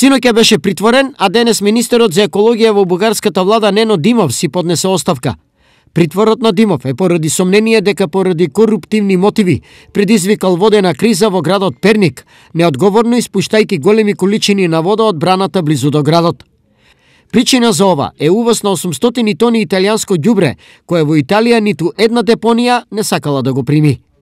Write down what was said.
Синоќа беше притворен, а денес министерот за екологија во бугарската влада Нено Димов си поднесе оставка. Притворот на Димов е поради сомнение дека поради коруптивни мотиви предизвикал водена криза во градот Перник, неодговорно испуштајки големи количини на вода од браната близу до градот. Причина за ова е увоз на 800 тони италијанско ѓубре, кое во Италија ниту една депонија не сакала да го прими.